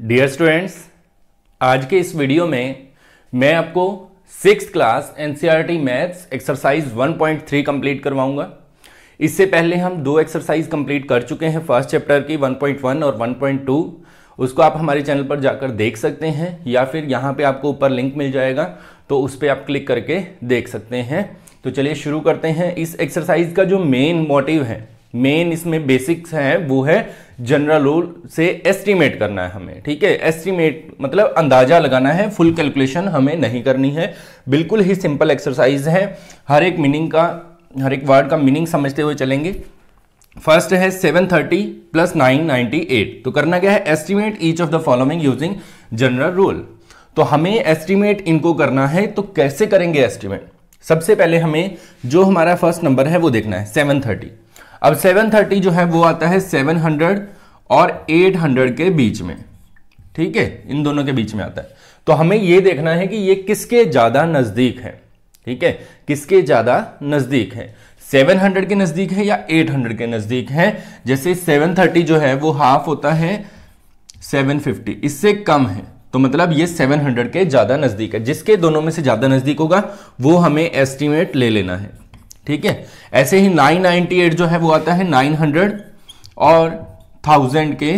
dear students आज के इस वीडियो में मैं आपको six class NCERT maths exercise 1.3 complete करवाऊंगा इससे पहले हम दो एक्सरसाइज कंप्लीट कर चुके हैं फर्स्ट चैप्टर की 1.1 और 1.2 उसको आप हमारे चैनल पर जाकर देख सकते हैं या फिर यहाँ पे आपको ऊपर लिंक मिल जाएगा तो उस पर आप क्लिक करके देख सकते हैं तो चलिए शुरू करते हैं इस एक्सरसाइज का जो मेन मोटिव है मेन इसमें बेसिक्स हैं वो है जनरल रूल से एस्टिमेट करना है हमें ठीक है एस्टिमेट मतलब अंदाजा लगाना है फुल कैलकुलेशन हमें नहीं करनी है बिल्कुल ही सिंपल एक्सरसाइज है हर एक मीनिंग का हर एक वर्ड का मीनिंग समझते हुए चलेंगे फर्स्ट है 730 थर्टी प्लस नाइन तो करना क्या है estimate each of the following using general rule तो हमें एस्टिमेट इनको करना है तो कैसे करेंगे एस्टिमेट सबसे पहले हमें जो हमारा फर्स्ट नंबर है वो देखना है 730 अब 730 जो है वो आता है 700 और 800 के बीच में ठीक है इन दोनों के बीच में आता है तो हमें ये देखना है कि ये किसके ज़्यादा नज़दीक है ठीक है किसके ज़्यादा नज़दीक है 700 के नज़दीक है या 800 के नज़दीक है जैसे 730 जो है वो हाफ होता है 750 इससे कम है तो मतलब ये 700 के ज़्यादा नज़दीक है जिसके दोनों में से ज़्यादा नज़दीक होगा वो हमें एस्टिमेट ले लेना है ठीक है ऐसे ही 998 जो है वो आता है 900 और 1000 के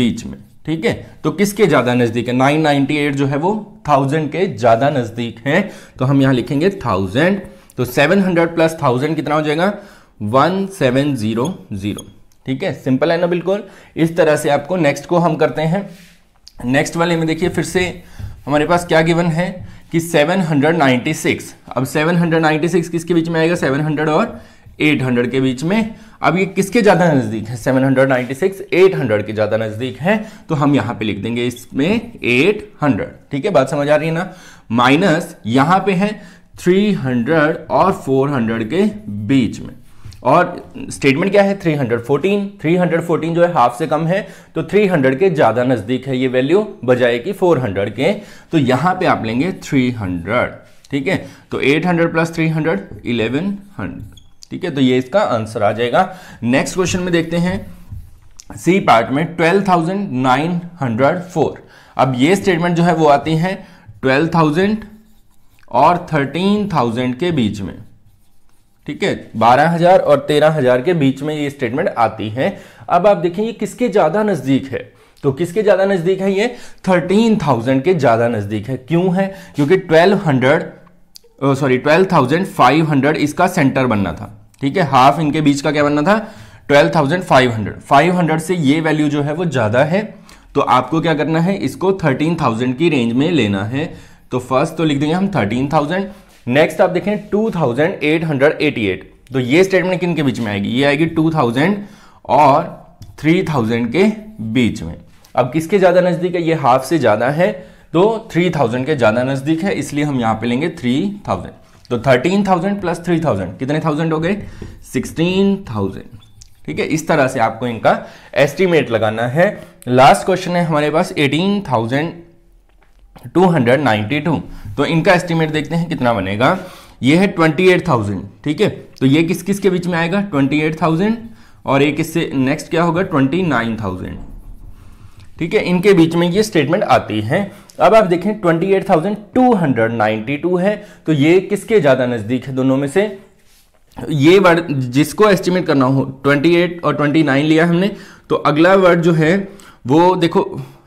बीच में ठीक है तो किसके ज्यादा नजदीक है 998 जो है वो 1000 के ज्यादा नजदीक है तो हम यहां लिखेंगे 1000 तो 700 प्लस थाउजेंड कितना हो जाएगा 1700 ठीक है सिंपल है ना बिल्कुल इस तरह से आपको नेक्स्ट को हम करते हैं नेक्स्ट वाले में देखिए फिर से हमारे पास क्या गिवन है कि 796 अब 796 किसके बीच में आएगा 700 और 800 के बीच में अब ये किसके ज़्यादा नज़दीक है 796 800 के ज़्यादा नज़दीक है तो हम यहाँ पे लिख देंगे इसमें 800 ठीक है बात समझ आ रही है ना माइनस यहाँ पे है 300 और 400 के बीच में और स्टेटमेंट क्या है 314 314 जो है हाफ से कम है तो 300 के ज़्यादा नज़दीक है ये वैल्यू बजाय कि 400 के तो यहां पे आप लेंगे 300 ठीक है तो 800 प्लस 300 1100 ठीक है तो ये इसका आंसर आ जाएगा नेक्स्ट क्वेश्चन में देखते हैं सी पार्ट में 12,904 अब ये स्टेटमेंट जो है वो आती है 12,000 और 13,000 के बीच में ठीक है बारह हजार और तेरह हजार के बीच में ये स्टेटमेंट आती है अब आप देखें ये किसके ज्यादा नजदीक है तो किसके ज्यादा नजदीक है ये थर्टीन थाउजेंड के ज्यादा नजदीक है क्यों है क्योंकि twelve hundred sorry twelve thousand five hundred इसका सेंटर बनना था ठीक है हाफ इनके बीच का क्या बनना था twelve thousand five hundred five hundred से ये वैल्यू जो है वो ज्यादा है तो आपको क्या करना है इसको थर्टीन थाउजेंड की रेंज में लेना है तो फर्स्ट तो लिख देंगे हम थर्टीन थाउजेंड नेक्स्ट आप देखें 2888 तो ये स्टेटमेंट किन के बीच में आएगी ये आएगी 2000 और 3000 के बीच में अब किसके ज़्यादा नज़दीक है ये हाफ से ज़्यादा है तो 3000 के ज़्यादा नज़दीक है इसलिए हम यहाँ पे लेंगे 3000 तो 13000 प्लस 3000 कितने थाउजेंड हो गए 16000 ठीक है इस तरह से आपको इनका एस्टिमेट लगाना है लास्ट क्वेश्चन है हमारे पास थाउजेंड 292 तो इनका एस्टीमेट देखते हैं कितना बनेगा ये है 28,000 ठीक है तो ये किस किस के बीच में आएगा 28,000 और एक इससे नेक्स्ट क्या होगा 29,000 ठीक है इनके बीच में ये स्टेटमेंट आती है अब आप देखें 28,292 है तो ये किसके ज़्यादा नज़दीक है दोनों में से ये वर्ड जिसको एस्टिमेट करना हो 28 और 29 लिया हमने तो अगला वर्ड जो है वो देखो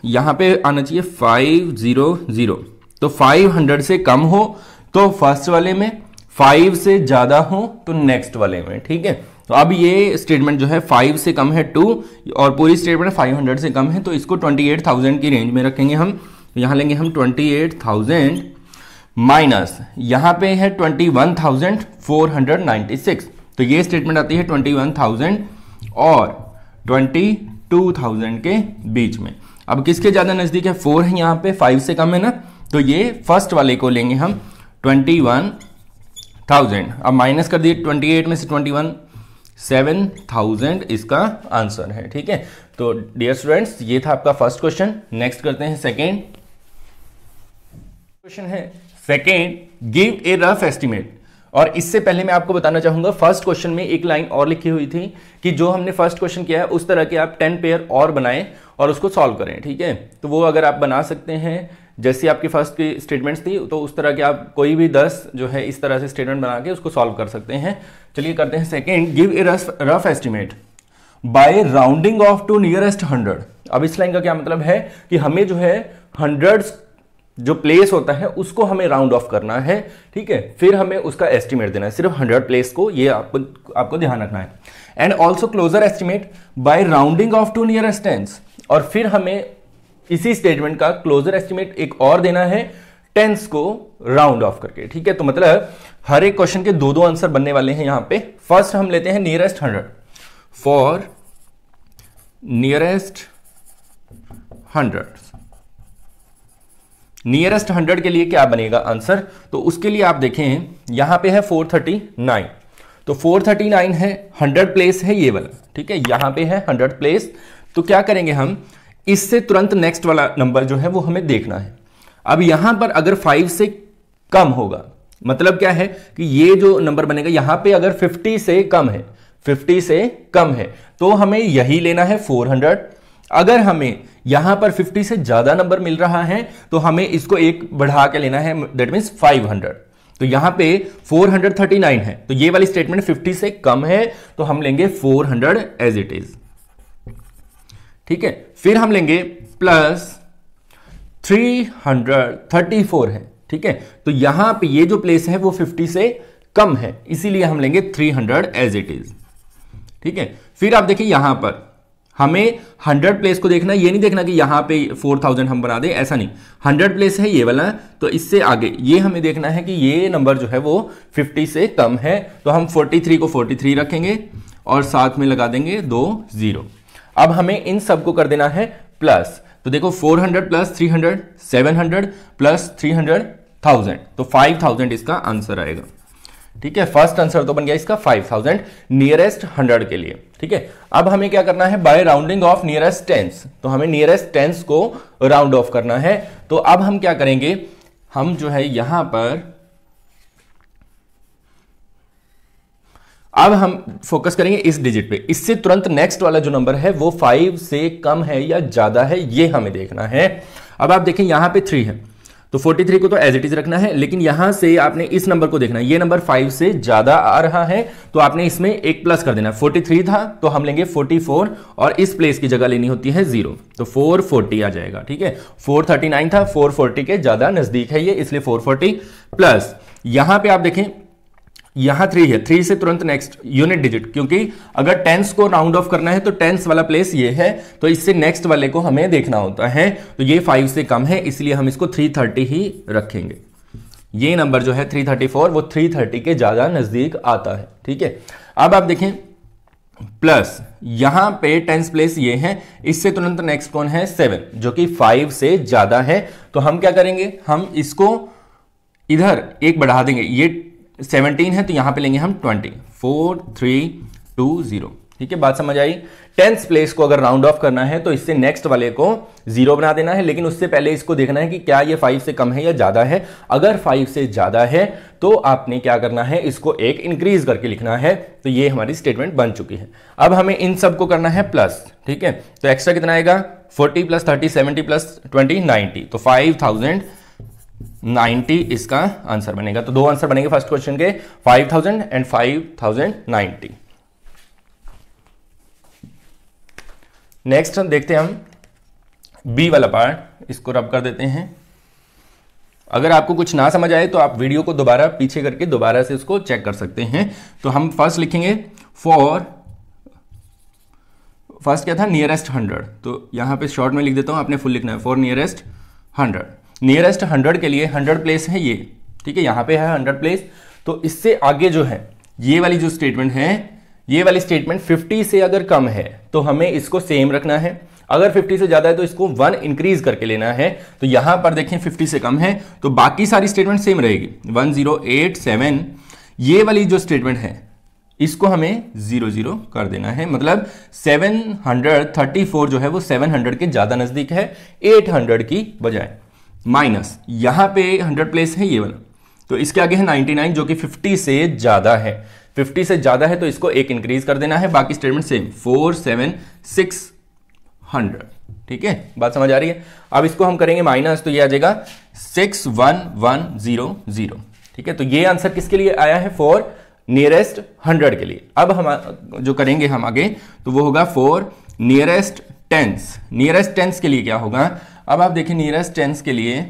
यहाँ पे आना चाहिए फाइव जीरो जीरो तो फाइव हंड्रेड से कम हो तो फर्स्ट वाले में फाइव से ज़्यादा हो तो नेक्स्ट वाले में ठीक है तो अब ये स्टेटमेंट जो है फाइव से कम है टू और पूरी स्टेटमेंट फाइव हंड्रेड से कम है तो इसको ट्वेंटी एट थाउजेंड की रेंज में रखेंगे हम यहां लेंगे हम ट्वेंटी एट थाउजेंड माइनस यहाँ पे है twenty one thousand four hundred ninety six तो ये स्टेटमेंट आती है ट्वेंटी वन थाउजेंड और ट्वेंटी टू थाउजेंड के बीच में अब किसके ज़्यादा नज़दीक है फोर है यहाँ पे फाइव से कम है ना तो ये फर्स्ट वाले को लेंगे हम ट्वेंटी वन थाउजेंड अब माइनस कर दिए ट्वेंटी एट में से ट्वेंटी वन सेवन थाउजेंड इसका आंसर है ठीक है तो डियर स्टूडेंट्स ये था आपका फर्स्ट क्वेश्चन नेक्स्ट करते हैं सेकेंड क्वेश्चन है second give a rough estimate और इससे पहले मैं आपको बताना चाहूंगा फर्स्ट क्वेश्चन में एक लाइन और लिखी हुई थी कि जो हमने फर्स्ट क्वेश्चन किया है उस तरह के आप टेन पेयर और बनाएं और उसको सॉल्व करें ठीक है तो वो अगर आप बना सकते हैं जैसी आपकी फर्स्ट की स्टेटमेंट्स थी तो उस तरह के आप कोई भी दस जो है इस तरह से स्टेटमेंट बना के उसको सॉल्व कर सकते हैं चलिए करते हैं second give a rough estimate by rounding off to nearest hundred अब इस लाइन का क्या मतलब है कि हमें जो है हंड्रेड जो प्लेस होता है उसको हमें राउंड ऑफ करना है ठीक है फिर हमें उसका एस्टिमेट देना है सिर्फ हंड्रेड प्लेस को ये आपको आपको ध्यान रखना है and also closer estimate by rounding off to nearest tens और फिर हमें इसी स्टेटमेंट का क्लोजर एस्टिमेट एक और देना है टेंस को राउंड ऑफ करके ठीक है तो मतलब हर एक क्वेश्चन के दो दो आंसर बनने वाले हैं यहां पे फर्स्ट हम लेते हैं nearest hundred for nearest hundred nearest hundred के लिए क्या बनेगा आंसर तो उसके लिए आप देखें यहां पे है फोर थर्टी नाइन तो फोर थर्टी नाइन है हंड्रेड प्लेस है ये वाला ठीक है यहां पे है हंड्रेड प्लेस तो क्या करेंगे हम इससे तुरंत नेक्स्ट वाला नंबर जो है वो हमें देखना है अब यहां पर अगर फाइव से कम होगा मतलब क्या है कि ये जो नंबर बनेगा यहां पे अगर 50 से कम है 50 से कम है तो हमें यही लेना है 400 अगर हमें यहां पर 50 से ज्यादा नंबर मिल रहा है तो हमें इसको एक बढ़ा के लेना है दैट मीन्स 500 तो यहां पे 439 है तो ये वाली स्टेटमेंट 50 से कम है तो हम लेंगे 400 एज इट इज ठीक है फिर हम लेंगे प्लस 334 है ठीक है तो यहां पे ये जो प्लेस है वो 50 से कम है इसीलिए हम लेंगे 300 एज इट इज ठीक है फिर आप देखिए यहां पर हमें 100 प्लेस को देखना ये नहीं देखना कि यहां पे 4000 हम बना दें ऐसा नहीं 100 प्लेस है ये वाला तो इससे आगे ये हमें देखना है कि ये नंबर जो है वो 50 से कम है तो हम 43 को 43 रखेंगे और साथ में लगा देंगे दो ज़ीरो अब हमें इन सबको कर देना है प्लस तो देखो 400 प्लस 300 700 प्लस 300 थाउजेंड तो 5000 इसका आंसर आएगा ठीक है फर्स्ट आंसर तो बन गया इसका 5000 नियरेस्ट हंड्रेड के लिए ठीक है अब हमें क्या करना है by rounding off nearest tens तो हमें नियरेस्ट टेंस को राउंड ऑफ करना है तो अब हम क्या करेंगे हम जो है यहां पर अब हम फोकस करेंगे इस डिजिट पे इससे तुरंत नेक्स्ट वाला जो नंबर है वो फाइव से कम है या ज्यादा है ये हमें देखना है अब आप देखें यहां पे थ्री है तो 43 को तो एज इट इज रखना है लेकिन यहां से आपने इस नंबर को देखना है ये नंबर 5 से ज्यादा आ रहा है तो आपने इसमें एक प्लस कर देना फोर्टी 43 था तो हम लेंगे 44 और इस प्लेस की जगह लेनी होती है जीरो तो 440 आ जाएगा ठीक है 439 था 440 के ज्यादा नजदीक है ये इसलिए 440 प्लस यहां पे आप देखें यहां थ्री है थ्री से तुरंत नेक्स्ट यूनिट डिजिट क्योंकि अगर टेंस को राउंड ऑफ करना है तो टेंस वाला प्लेस ये है तो इससे नेक्स्ट वाले को हमें देखना होता है तो ये फाइव से कम है इसलिए हम इसको थ्री थर्टी ही रखेंगे ये नंबर जो है थ्री थर्टी फोर वो थ्री थर्टी के ज्यादा नजदीक आता है ठीक है अब आप देखें प्लस यहां पे टेंस प्लेस ये है इससे तुरंत नेक्स्ट कौन है सेवन जो कि फाइव से ज्यादा है तो हम क्या करेंगे हम इसको इधर एक बढ़ा देंगे ये सेवनटीन है तो यहां पे लेंगे हम twenty four three two zero ठीक है बात समझ आई टेंथ प्लेस को अगर राउंड ऑफ करना है तो इससे नेक्स्ट वाले को जीरो बना देना है लेकिन उससे पहले इसको देखना है कि क्या ये फाइव से कम है या ज्यादा है अगर फाइव से ज्यादा है तो आपने क्या करना है इसको एक इंक्रीज करके लिखना है तो ये हमारी स्टेटमेंट बन चुकी है अब हमें इन सब को करना है प्लस ठीक है तो एक्स्ट्रा कितना आएगा forty plus thirty seventy plus twenty ninety तो फाइव थाउजेंड 90 इसका आंसर बनेगा तो दो आंसर बनेंगे फर्स्ट क्वेश्चन के 5000 एंड 5090 नेक्स्ट देखते हैं हम बी वाला पार्ट इसको रब कर देते हैं अगर आपको कुछ ना समझ आए तो आप वीडियो को दोबारा पीछे करके दोबारा से इसको चेक कर सकते हैं तो हम फर्स्ट लिखेंगे फॉर फर्स्ट क्या था नियरेस्ट हंड्रेड तो यहां पे शॉर्ट में लिख देता हूं आपने फुल लिखना है for nearest hundred nearest hundred के लिए हंड्रेड प्लेस है ये ठीक है यहाँ पे है हंड्रेड प्लेस तो इससे आगे जो है ये वाली जो स्टेटमेंट है ये वाली स्टेटमेंट फिफ्टी से अगर कम है तो हमें इसको सेम रखना है अगर 50 से ज़्यादा है तो इसको वन इंक्रीज करके लेना है तो यहाँ पर देखें 50 से कम है तो बाकी सारी स्टेटमेंट सेम रहेगी 1087 ये वाली जो स्टेटमेंट है इसको हमें जीरो जीरो कर देना है मतलब 734 जो है वो 700 के ज़्यादा नज़दीक है 800 की बजाय माइनस यहां पे 100 प्लेस है ये वाला तो इसके आगे है 99 जो कि 50 से ज्यादा है 50 से ज्यादा है तो इसको एक इंक्रीज कर देना है बाकी statement same four seven six hundred ठीक है बात समझ आ रही है अब इसको हम करेंगे माइनस तो ये आ जाएगा six one one zero zero ठीक है तो ये आंसर किसके लिए आया है फोर नियरेस्ट हंड्रेड के लिए अब हम जो करेंगे हम आगे तो वो होगा for nearest tens nearest tens के लिए क्या होगा अब आप देखिए नीरस टेंस के लिए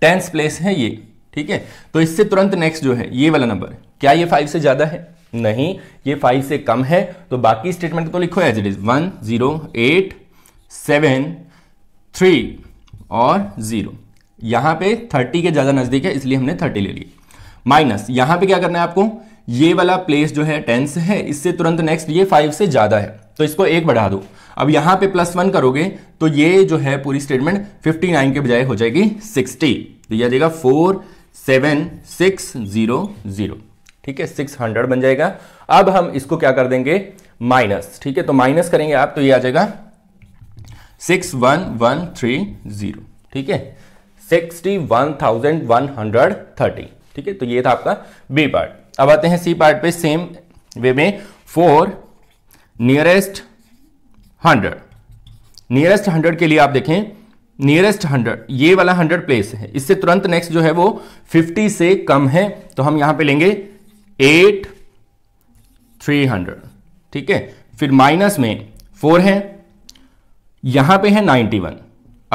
टेंस प्लेस है ये ठीक है तो इससे तुरंत नेक्स्ट जो है ये वाला नंबर क्या ये फाइव से ज़्यादा है नहीं ये फाइव से कम है तो बाकी स्टेटमेंट तो लिखो as it is one zero eight seven three और ज़ीरो यहां पे थर्टी के ज़्यादा नज़दीक है इसलिए हमने थर्टी ले ली माइनस यहां पे क्या करना है आपको ये वाला प्लेस जो है टेंस है इससे तुरंत नेक्स्ट ये फाइव से ज़्यादा है तो इसको एक बढ़ा दो अब यहां पे प्लस वन करोगे तो ये जो है पूरी स्टेटमेंट 59 के बजाय हो जाएगी 60 तो यह देगा four seven six zero zero ठीक है हंड्रेड बन जाएगा अब हम इसको क्या कर देंगे माइनस ठीक है तो माइनस करेंगे आप तो ये आ जाएगा six one one three zero ठीक है sixty one thousand one hundred thirty ठीक है तो ये था आपका बी पार्ट अब आते हैं सी पार्ट पे सेम वे में for nearest hundred nearest hundred के लिए आप देखें नियरेस्ट हंड्रेड ये वाला हंड्रेड प्लेस है इससे तुरंत नेक्स्ट जो है वो फिफ्टी से कम है तो हम यहां पे लेंगे एट थ्री हंड्रेड ठीक है फिर माइनस में फोर है यहां पे है नाइन्टी वन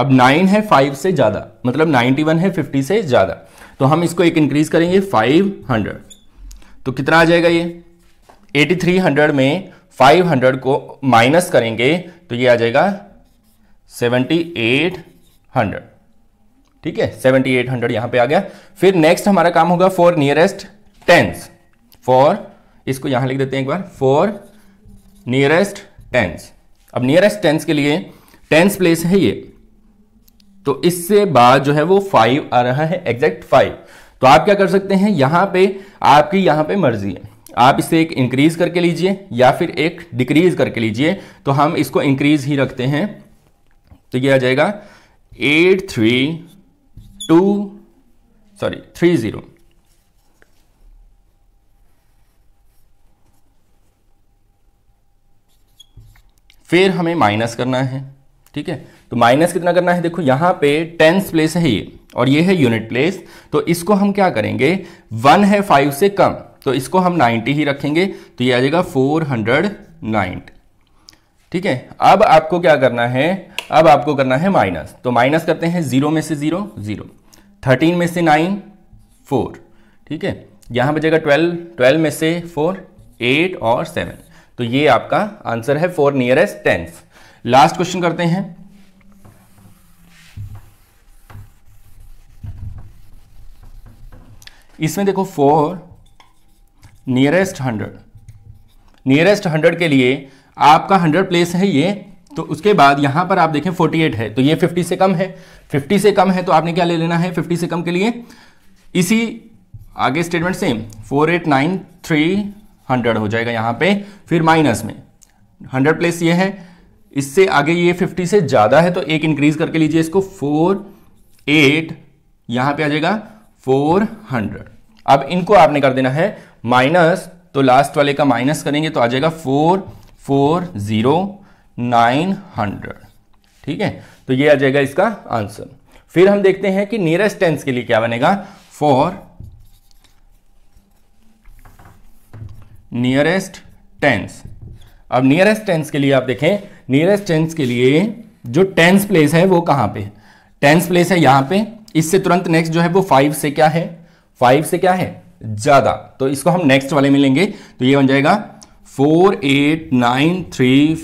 अब नाइन है फाइव से ज्यादा मतलब नाइन्टी वन है फिफ्टी से ज्यादा तो हम इसको एक इंक्रीज करेंगे फाइव हंड्रेड तो कितना आ जाएगा ये एटी थ्री हंड्रेड में 500 को माइनस करेंगे तो ये आ जाएगा 7800 ठीक है 7800 यहां पे आ गया फिर नेक्स्ट हमारा काम होगा फॉर नियरेस्ट टेंस फॉर इसको यहां लिख देते हैं एक बार फॉर नियरेस्ट टेंस अब नियरेस्ट टेंस के लिए टेंस प्लेस है ये तो इससे बाद जो है वो फाइव आ रहा है एग्जैक्ट फाइव तो आप क्या कर सकते हैं यहां पे आपकी यहां पे मर्जी है आप इसे एक इंक्रीज करके लीजिए या फिर एक डिक्रीज करके लीजिए तो हम इसको इंक्रीज ही रखते हैं तो ये आ जाएगा eight three two sorry three zero फिर हमें माइनस करना है ठीक है तो माइनस कितना करना है देखो यहां पे टेंस प्लेस है ये और ये है यूनिट प्लेस तो इसको हम क्या करेंगे वन है फाइव से कम तो इसको हम 90 ही रखेंगे तो ये आ जाएगा 490 ठीक है अब आपको क्या करना है अब आपको करना है माइनस तो माइनस करते हैं जीरो में से जीरो जीरो थर्टीन में से नाइन फोर ठीक है यहां बचेगा ट्वेल्व ट्वेल्व में से फोर एट और सेवन तो ये आपका आंसर है for nearest tenth last question करते हैं इसमें देखो for nearest hundred nearest hundred के लिए आपका हंड्रेड प्लेस है ये तो उसके बाद यहां पर आप देखें फोर्टी एट है तो ये फिफ्टी से कम है फिफ्टी से कम है तो आपने क्या ले लेना है फिफ्टी से कम के लिए इसी आगे statement same four eight nine three hundred हो जाएगा यहां पे फिर माइनस में हंड्रेड प्लेस ये है इससे आगे ये फिफ्टी से ज़्यादा है तो एक इंक्रीज करके लीजिए इसको फोर एट यहां पर आ जाएगा फोर हंड्रेड अब इनको आपने कर देना है माइनस तो लास्ट वाले का माइनस करेंगे तो आ जाएगा four four zero nine hundred ठीक है तो ये आ जाएगा इसका आंसर फिर हम देखते हैं कि नियरेस्ट टेंस के लिए क्या बनेगा फॉर नियरेस्ट टेंस अब नियरेस्ट टेंस के लिए आप देखें नियरेस्ट टेंस के लिए जो टेंस प्लेस है वो कहां पे टेंस प्लेस है यहां पे इससे तुरंत नेक्स्ट जो है वो फाइव से क्या है फाइव से क्या है ज़्यादा तो इसको हम नेक्स्ट वाले में लेंगे तो ये बन जाएगा four eight nine three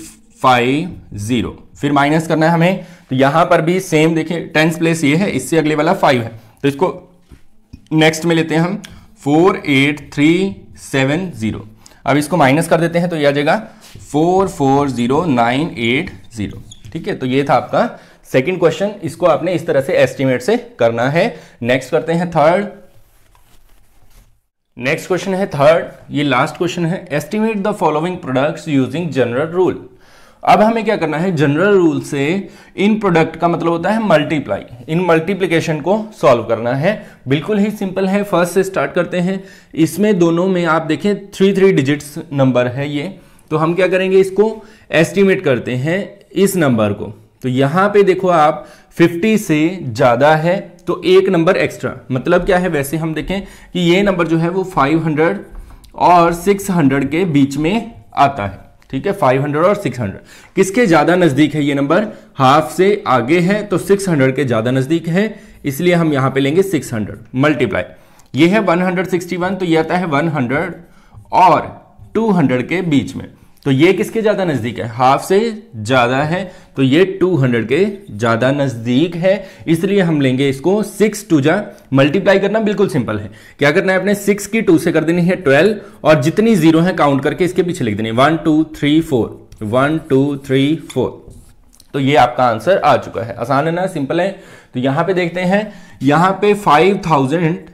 five zero फिर माइनस करना है हमें तो यहां पर भी सेम देखिए टेंस प्लेस ये है इससे अगले वाला फाइव है तो इसको नेक्स्ट में लेते हैं हम four eight three seven zero अब इसको माइनस कर देते हैं तो यह आ जाएगा four four zero nine eight zero ठीक है तो ये था आपका सेकंड क्वेश्चन इसको आपने इस तरह से एस्टिमेट से करना है नेक्स्ट करते हैं थर्ड नेक्स्ट क्वेश्चन है थर्ड ये लास्ट क्वेश्चन है estimate the following products using general rule अब हमें क्या करना है जनरल रूल से इन प्रोडक्ट का मतलब होता है मल्टीप्लाई इन मल्टीप्लीकेशन को सॉल्व करना है बिल्कुल ही सिंपल है फर्स्ट से स्टार्ट करते हैं इसमें दोनों में आप देखें थ्री थ्री डिजिट्स नंबर है ये तो हम क्या करेंगे इसको एस्टिमेट करते हैं इस नंबर को तो यहाँ पे देखो आप 50 से ज़्यादा है तो एक नंबर एक्स्ट्रा मतलब क्या है वैसे हम देखें कि ये नंबर जो है वो 500 और 600 के बीच में आता है ठीक है 500 और 600 किसके ज़्यादा नज़दीक है ये नंबर हाफ से आगे है तो 600 के ज़्यादा नज़दीक है इसलिए हम यहां पे लेंगे 600 मल्टीप्लाई ये है 161 तो ये आता है 100 और 200 के बीच में तो ये किसके ज़्यादा नज़दीक है हाफ से ज़्यादा है तो ये 200 के ज़्यादा नज़दीक है इसलिए हम लेंगे इसको सिक्स टू जा मल्टीप्लाई करना बिल्कुल सिंपल है क्या करना है अपने सिक्स की टू से कर देनी है ट्वेल्व और जितनी जीरो है काउंट करके इसके पीछे लिख देनी one two three four one two three four तो ये आपका आंसर आ चुका है आसान है ना सिंपल है तो यहां पे देखते हैं यहां पे फाइव थाउजेंड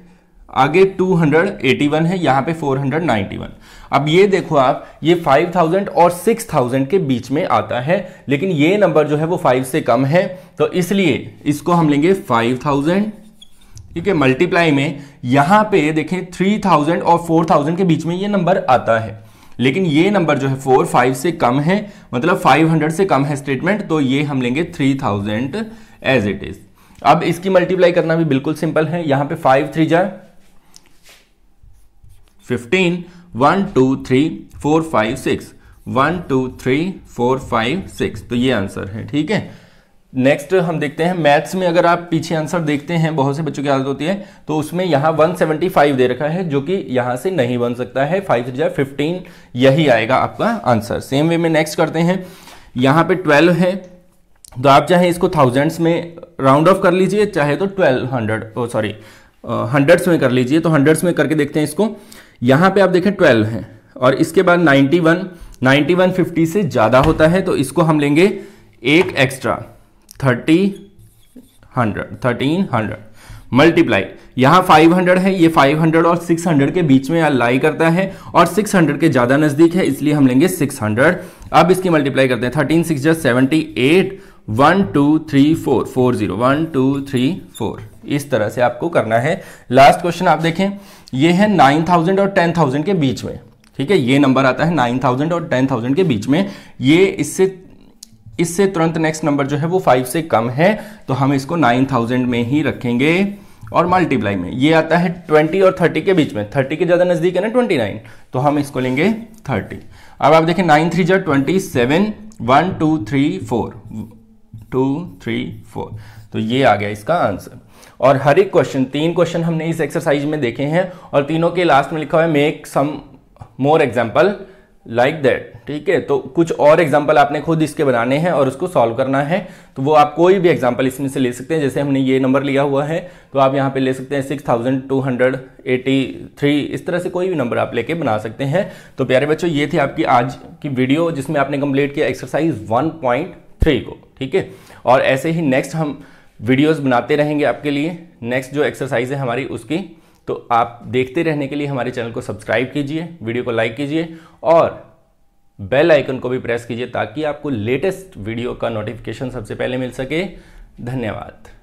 आगे 281 है यहां पे 491 अब ये देखो आप ये 5000 और 6000 के बीच में आता है लेकिन ये नंबर जो है वो 5 से कम है तो इसलिए इसको हम लेंगे 5000 ठीक है मल्टीप्लाई में यहां पे देखें 3000 और 4000 के बीच में ये नंबर आता है लेकिन ये नंबर जो है फोर फाइव से कम है मतलब 500 से कम है स्टेटमेंट तो ये हम लेंगे 3000 एज इट इज अब इसकी मल्टीप्लाई करना भी बिल्कुल सिंपल है यहां पे फाइव थ्री जा fifteen one two three four five six one two three four five six तो ये आंसर है ठीक है नेक्स्ट हम देखते हैं मैथ्स में अगर आप पीछे आंसर देखते हैं बहुत से बच्चों की आदत होती है तो उसमें यहां 175 दे रखा है जो कि यहां से नहीं बन सकता है फाइव थ्री फिफ्टीन यही आएगा आपका आंसर सेम वे में नेक्स्ट करते हैं यहां पे 12 है तो आप चाहे इसको थाउजेंड्स में राउंड ऑफ कर लीजिए चाहे तो ट्वेल्व हंड्रेड सॉरी हंड्रेड्स में कर लीजिए तो हंड्रेड्स में करके देखते हैं इसको यहां पे आप देखें 12 है और इसके बाद 91 91 50 से ज़्यादा होता है तो इसको हम लेंगे एक extra thirty hundred thirteen hundred multiply यहां 500 है ये 500 और 600 के बीच में लाई करता है और 600 के ज़्यादा नज़दीक है इसलिए हम लेंगे 600 अब इसकी मल्टीप्लाई करते हैं thirteen six just seventy eight one two three four four zero one two three four इस तरह से आपको करना है लास्ट क्वेश्चन आप देखें ये है 9000 और 10000 के बीच में ठीक है ये नंबर आता है 9000 और 10000 के बीच में ये इससे इससे तुरंत नेक्स्ट नंबर जो है वो फाइव से कम है तो हम इसको 9000 में ही रखेंगे और मल्टीप्लाई में ये आता है 20 और 30 के बीच में 30 के ज़्यादा नज़दीक है ना 29 तो हम इसको लेंगे 30 अब आप देखें नाइन थ्री जो twenty seven one two three four two three four तो ये आ गया इसका आंसर और हर एक क्वेश्चन तीन क्वेश्चन हमने इस एक्सरसाइज में देखे हैं और तीनों के लास्ट में लिखा हुआ है make some more example like that ठीक है तो कुछ और एग्जाम्पल आपने खुद इसके बनाने हैं और उसको सॉल्व करना है तो वो आप कोई भी एग्जाम्पल इसमें से ले सकते हैं जैसे हमने ये नंबर लिया हुआ है तो आप यहाँ पे ले सकते हैं six thousand two hundred eighty three इस तरह से कोई भी नंबर आप लेके बना सकते हैं तो प्यारे बच्चों ये थी आपकी आज की वीडियो जिसमें आपने कंप्लीट किया एक्सरसाइज वन पॉइंट थ्री को ठीक है और ऐसे ही नेक्स्ट हम वीडियोस बनाते रहेंगे आपके लिए नेक्स्ट जो एक्सरसाइज है हमारी उसकी तो आप देखते रहने के लिए हमारे चैनल को सब्सक्राइब कीजिए वीडियो को लाइक कीजिए और बेल आइकन को भी प्रेस कीजिए ताकि आपको लेटेस्ट वीडियो का नोटिफिकेशन सबसे पहले मिल सके धन्यवाद